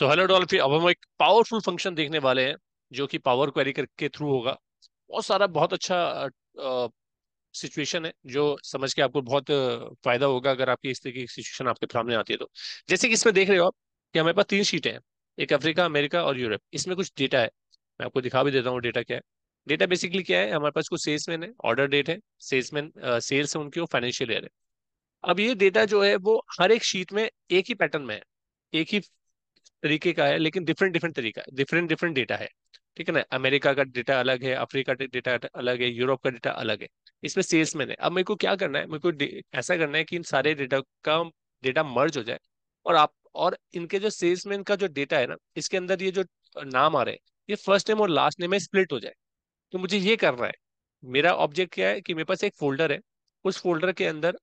So hello डॉल्फी अब हम एक पावरफुल फंक्शन देखने वाले हैं जो कि पावर क्वेरी के थ्रू होगा बहुत सारा बहुत अच्छा सिचुएशन है जो समझ के आपको बहुत फायदा होगा अगर आपकी इस तरह की सिचुएशन आपके सामने आती है तो जैसे कि इसमें देख रहे हो आप कि हमारे पास तीन शीटें हैं एक अफ्रीका अमेरिका और यूरोप इसमें कुछ डेटा है मैं आपको दिखा भी देता हूँ डेटा क्या है डेटा बेसिकली क्या है हमारे पास कुछ सेल्समैन है ऑर्डर डेट है सेल्समैन सेल्स है उनकी वो फाइनेंशियल ईयर है अब ये डेटा जो है वो हर एक शीट में एक ही पैटर्न में है एक ही तरीके का है लेकिन डिफरेंट डिफरेंट तरीका डिफरेंट डिफरेंट डेटा है ठीक है ना अमेरिका का डेटा अलग है अफ्रीका का डेटा अलग है यूरोप का डेटा अलग है इसमें सेल्समैन है अब मेरे को क्या करना है मेरे को ऐसा करना है कि इन सारे डेटा का डेटा मर्ज हो जाए और आप और इनके जो सेल्समैन का जो डेटा है ना इसके अंदर ये जो नाम आ रहे हैं ये फर्स्ट नेम और लास्ट नेम में स्प्लिट हो जाए तो मुझे ये करना है मेरा ऑब्जेक्ट क्या है कि मेरे पास एक फोल्डर है उस फोल्डर के अंदर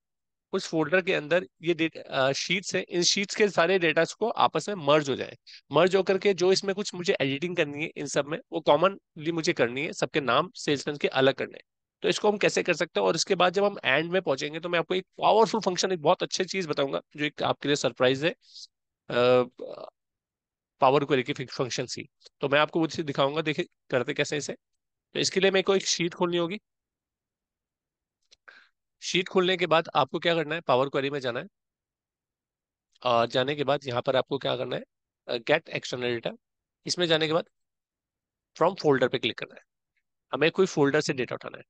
उस फोल्डर के अंदर ये शीट्स है इन शीट्स के सारे डेटा को आपस में मर्ज हो जाए मर्ज होकर के जो इसमें कुछ मुझे एडिटिंग करनी है इन सब में वो कॉमनली मुझे करनी है सबके नाम सेल्समैन के अलग करने तो इसको हम कैसे कर सकते हैं और इसके बाद जब हम एंड में पहुंचेंगे तो मैं आपको एक पावरफुल फंक्शन एक बहुत अच्छी चीज बताऊंगा जो एक आपके लिए सरप्राइज है पावर क्वेरी की फंक्शन सी तो मैं आपको वो दिखाऊंगा देखिए करते कैसे इसे तो इसके लिए मेरे को एक शीट खोलनी होगी शीट खोलने के बाद आपको क्या करना है पावर क्वेरी में जाना है और जाने के बाद यहाँ पर आपको क्या करना है गेट एक्सटर्नल डेटा इसमें जाने के बाद फ्रॉम फोल्डर पे क्लिक करना है हमें कोई फोल्डर से डेटा उठाना है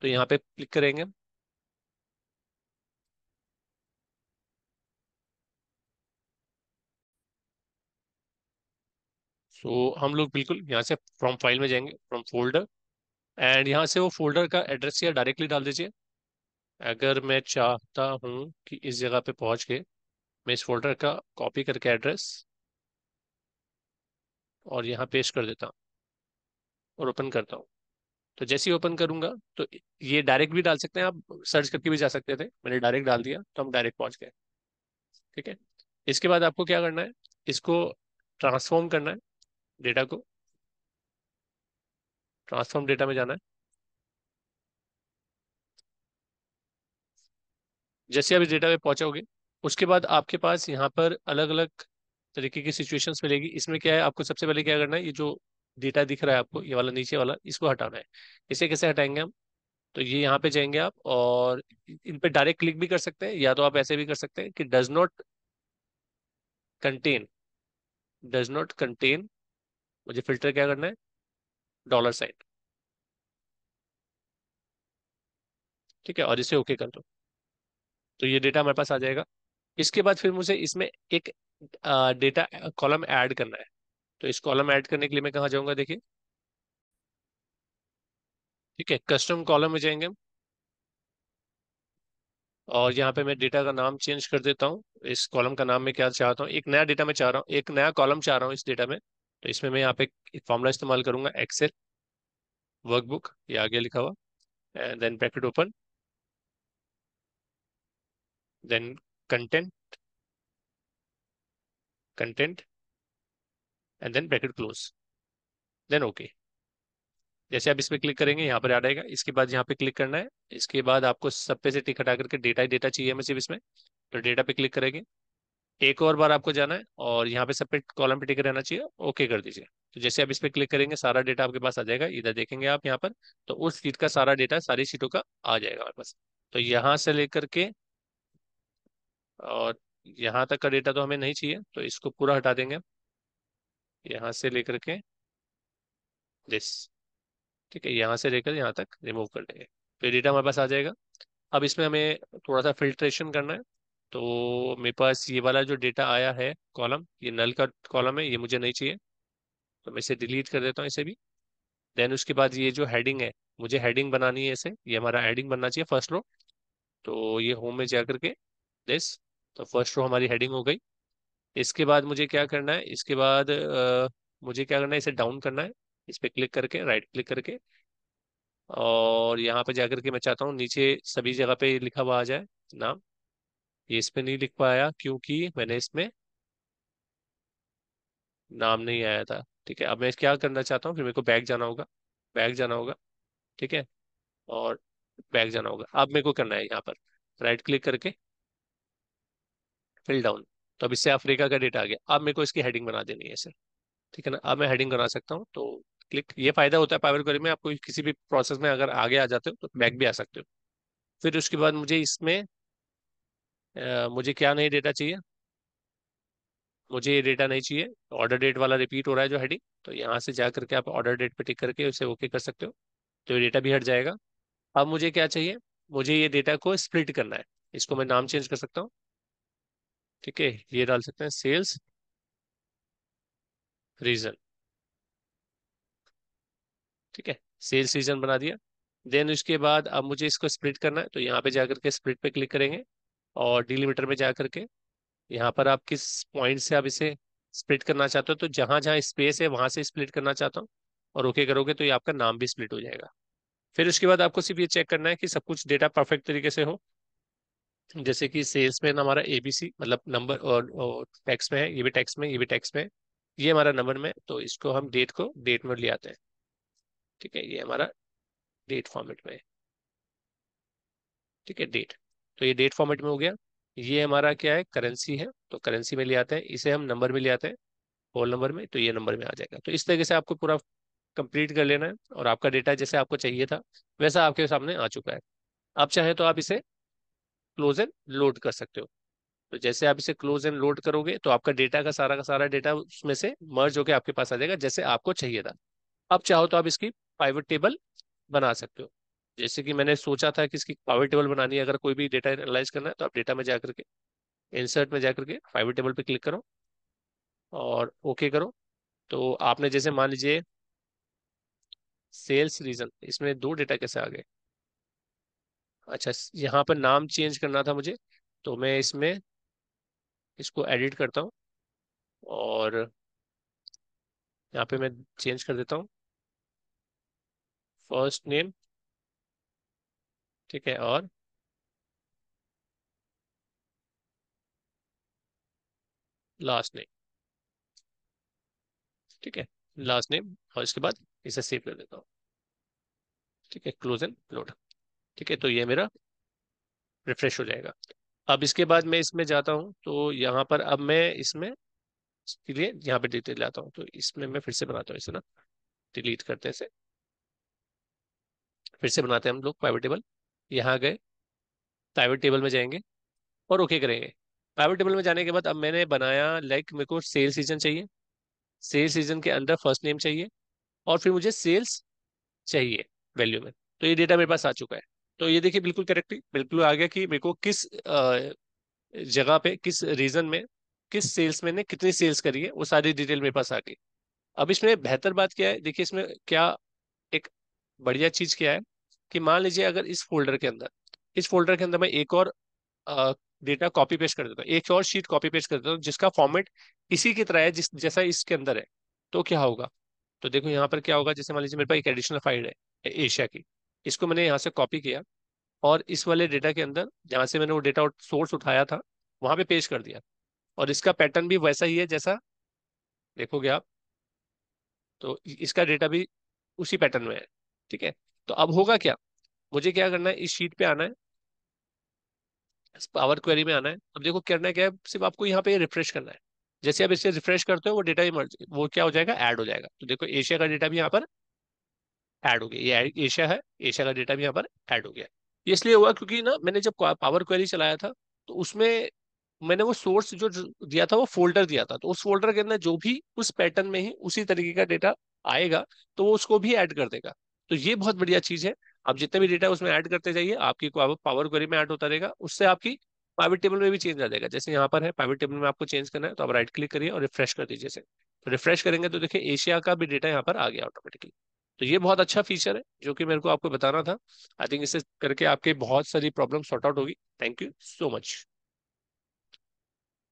तो यहाँ पे क्लिक करेंगे सो so, हम लोग बिल्कुल यहाँ से फ्रॉम फाइल में जाएंगे फ्रॉम फोल्डर एंड यहाँ से वो फोल्डर का एड्रेस या डायरेक्टली डाल दीजिए अगर मैं चाहता हूँ कि इस जगह पे पहुँच के मैं इस फोल्डर का कॉपी करके एड्रेस और यहाँ पेस्ट कर देता हूँ और ओपन करता हूँ तो जैसे ही ओपन करूँगा तो ये डायरेक्ट भी डाल सकते हैं आप सर्च करके भी जा सकते थे मैंने डायरेक्ट डाल दिया तो हम डायरेक्ट पहुँच गए ठीक है इसके बाद आपको क्या करना है इसको ट्रांसफॉर्म करना है डेटा को ट्रांसफॉर्म डेटा में जाना है जैसे आप इस डेटा पे पहुंचाओगे उसके बाद आपके पास यहाँ पर अलग अलग तरीके की सिचुएशंस मिलेगी इसमें क्या है आपको सबसे पहले क्या करना है ये जो डेटा दिख रहा है आपको ये वाला नीचे वाला इसको हटाना है इसे कैसे हटाएंगे हम तो ये यहाँ पे जाएंगे आप और इन पर डायरेक्ट क्लिक भी कर सकते हैं या तो आप ऐसे भी कर सकते हैं कि does not contain does not contain मुझे फिल्टर क्या करना है डॉलर साइन ठीक है और इसे ओके कर दो तो ये डेटा हमारे पास आ जाएगा इसके बाद फिर मुझे इसमें एक डेटा कॉलम ऐड करना है तो इस कॉलम ऐड करने के लिए मैं कहाँ जाऊँगा देखिए ठीक है कस्टम कॉलम में जाएंगे और यहाँ पे मैं डेटा का नाम चेंज कर देता हूँ इस कॉलम का नाम मैं क्या चाहता हूँ एक नया डेटा में चाह रहा हूँ एक नया कॉलम चाह रहा हूँ इस डेटा में तो इसमें मैं यहाँ पे फॉर्मूला इस्तेमाल करूंगा एक्सेल वर्कबुक ये आगे लिखा हुआ and then packet open Then content, content, and then bracket close. Then okay. जैसे आप इस पर क्लिक करेंगे यहाँ पर आ जाएगा इसके बाद यहाँ पे क्लिक करना है इसके बाद आपको सब पे से टिक हटा करके डेटा ही डेटा चाहिए हमें सिर्फ इसमें तो डेटा पे क्लिक करेंगे एक और बार आपको जाना है और यहाँ पे सब पे कॉलम पे टिक रहना चाहिए ओके कर दीजिए तो जैसे आप इस पर क्लिक करेंगे सारा डेटा आपके पास आ जाएगा इधर देखेंगे आप यहाँ पर तो उस सीट का सारा डेटा सारी सीटों का आ जाएगा हमारे पास तो यहाँ से लेकर के और यहाँ तक का डेटा तो हमें नहीं चाहिए तो इसको पूरा हटा देंगे यहाँ से लेकर के दिस ठीक है यहाँ से लेकर यहाँ तक रिमूव कर देंगे तो ये डेटा हमारे पास आ जाएगा अब इसमें हमें थोड़ा सा फिल्ट्रेशन करना है तो मेरे पास ये वाला जो डेटा आया है कॉलम ये नल का कॉलम है ये मुझे नहीं चाहिए तो मैं इसे डिलीट कर देता हूँ इसे भी देन उसके बाद ये जो हैडिंग है मुझे हेडिंग बनानी है इसे ये हमारा हेडिंग बनना चाहिए फर्स्ट रो तो ये होम में जा करके दिस तो फर्स्ट रो हमारी हेडिंग हो गई इसके बाद मुझे क्या करना है इसके बाद आ, मुझे क्या करना है इसे डाउन करना है इस पर क्लिक करके राइट क्लिक करके और यहाँ पे जाकर के मैं चाहता हूँ नीचे सभी जगह पे लिखा हुआ आ जाए नाम ये इस पर नहीं लिख पाया क्योंकि मैंने इसमें नाम नहीं आया था ठीक है अब मैं क्या करना चाहता हूँ फिर मेरे को बैग जाना होगा बैग जाना होगा ठीक है और बैग जाना होगा अब मेरे को करना है यहाँ पर राइट क्लिक करके फिल डाउन तो अब इससे अफ्रीका का डेटा आ गया अब मेरे को इसकी हेडिंग बना देनी है सर ठीक है ना अब मैं हेडिंग बना सकता हूँ तो क्लिक ये फायदा होता है पावर क्वेरी में आपको किसी भी प्रोसेस में अगर आगे आ जाते हो तो बैक भी आ सकते हो फिर उसके बाद मुझे इसमें आ, मुझे क्या नहीं डेटा चाहिए मुझे ये डेटा नहीं चाहिए ऑर्डर डेट वाला रिपीट हो रहा है जो हेडिंग तो यहाँ से जा करके आप ऑर्डर डेट पे टिक करके उसे ओके कर सकते हो तो ये डेटा भी हट जाएगा अब मुझे क्या चाहिए मुझे ये डेटा को स्प्लिट करना है इसको मैं नाम चेंज कर सकता हूँ ठीक है ये डाल सकते हैं सेल्स रीजन ठीक है सेल्स रीजन बना दिया देन उसके बाद अब मुझे इसको स्प्लिट करना है तो यहाँ पे जाकर के स्प्लिट पे क्लिक करेंगे और डिलीमीटर में जाकर के यहाँ पर आप किस पॉइंट से आप इसे स्प्लिट करना चाहते हो तो जहां जहां स्पेस है वहां से स्प्लिट करना चाहता हूँ और ओके करोगे तो ये आपका नाम भी स्प्लिट हो जाएगा फिर उसके बाद आपको सिर्फ ये चेक करना है कि सब कुछ डेटा परफेक्ट तरीके से हो जैसे कि सेल्समैन हमारा एबीसी मतलब नंबर और, और टैक्स में है ये भी टैक्स में ये भी टैक्स में ये हमारा नंबर में तो इसको हम डेट को डेट में ले आते हैं ठीक है ये हमारा डेट फॉर्मेट में ठीक है डेट तो ये डेट फॉर्मेट में हो गया ये हमारा क्या है करेंसी है तो करेंसी में ले आते हैं इसे हम नंबर में ले आते हैं होल नंबर में तो ये नंबर में आ जाएगा तो इस तरीके से आपको पूरा कंप्लीट कर लेना है और आपका डेटा जैसे आपको चाहिए था वैसा आपके सामने आ चुका है आप चाहें तो आप इसे क्लोज एंड लोड कर सकते हो तो जैसे आप इसे क्लोज एंड लोड करोगे तो आपका डेटा का सारा का सारा डेटा उसमें से मर्ज होकर आपके पास आ जाएगा जैसे आपको चाहिए था अब चाहो तो आप इसकी पाइवेट टेबल बना सकते हो जैसे कि मैंने सोचा था कि इसकी पाइवेट टेबल बनानी है अगर कोई भी डेटा एनालाइज करना है तो आप डेटा में जाकर के इंसर्ट में जाकर के पाइवेट टेबल पर क्लिक करो और ओके करो तो आपने जैसे मान लीजिए सेल्स रीजन इसमें दो डेटा कैसे आ गए अच्छा यहाँ पर नाम चेंज करना था मुझे तो मैं इसमें इसको एडिट करता हूँ और यहाँ पे मैं चेंज कर देता हूँ फर्स्ट नेम ठीक है और लास्ट नेम ठीक है लास्ट नेम और इसके बाद इसे सेव कर देता हूँ ठीक है क्लोज एंड लोड ठीक है तो ये मेरा रिफ्रेश हो जाएगा अब इसके बाद मैं इसमें जाता हूँ तो यहाँ पर अब मैं इसमें इसके लिए यहाँ पर डिटेल लाता हूँ तो इसमें मैं फिर से बनाता हूँ इसे ना डिलीट करते हैं इसे फिर से बनाते हैं हम लोग प्राइवेट टेबल यहाँ गए प्राइवेट टेबल में जाएंगे और ओके करेंगे प्राइवेट टेबल में जाने के बाद अब मैंने बनाया लाइक मेरे को सेल सीजन चाहिए सेल सीजन के अंदर फर्स्ट नेम चाहिए और फिर मुझे सेल्स चाहिए वैल्यू में तो ये डेटा मेरे पास आ चुका है तो ये देखिए बिल्कुल करेक्ट बिल्कुल आ गया कि मेरे को किस जगह पे किस रीजन में किस सेल्समैन ने कितनी सेल्स करी है वो सारी डिटेल मेरे पास आ गई अब इसमें बेहतर बात क्या है देखिए इसमें क्या एक बढ़िया चीज क्या है कि मान लीजिए अगर इस फोल्डर के अंदर इस फोल्डर के अंदर मैं एक और डेटा कॉपी पेस्ट कर देता हूँ एक और शीट कॉपी पेस्ट कर देता हूँ जिसका फॉर्मेट इसी की तरह है जिस जैसा इसके अंदर है तो क्या होगा तो देखो यहाँ पर क्या होगा जैसे मान लीजिए मेरे पास एक एडिशनल फाइल है एशिया की इसको मैंने यहाँ से कॉपी किया और इस वाले डेटा के अंदर जहाँ से मैंने वो डेटा सोर्स उठाया था वहाँ पे पेश कर दिया और इसका पैटर्न भी वैसा ही है जैसा देखोगे आप तो इसका डेटा भी उसी पैटर्न में है ठीक है तो अब होगा क्या मुझे क्या करना है इस शीट पे आना है पावर क्वेरी में आना है अब देखो करना है क्या है सिर्फ आपको यहाँ पे रिफ्रेश करना है जैसे आप इसे रिफ्रेश करते हो वो डेटा वो क्या हो जाएगा ऐड हो जाएगा तो देखो एशिया का डेटा भी यहाँ पर ऐड हो गया ये एशिया है एशिया का डेटा भी यहाँ पर ऐड हो गया इसलिए हुआ क्योंकि ना मैंने जब पावर क्वेरी चलाया था तो उसमें मैंने वो सोर्स जो दिया था वो फोल्डर दिया था तो उस फोल्डर के अंदर जो भी उस पैटर्न में ही उसी तरीके का डेटा आएगा तो वो उसको भी ऐड कर देगा तो ये बहुत बढ़िया चीज़ है आप जितना भी डेटा उसमें ऐड करते जाइए आपकी पावर क्वेरी में ऐड होता रहेगा उससे आपकी प्राइवेट टेबल में भी चेंज आ जाएगा जैसे यहाँ पर है प्राइवेट टेबल में आपको चेंज करना है तो आप राइट क्लिक करिए और रिफ्रेश कर दीजिए तो रिफ्रेश करेंगे तो देखिए एशिया का भी डेटा यहाँ पर आ गया ऑटोमेटिकली तो ये बहुत अच्छा फीचर है जो कि मेरे को आपको बताना था आई थिंक इसे करके आपके बहुत सारी प्रॉब्लम सॉर्ट आउट होगी थैंक यू सो मच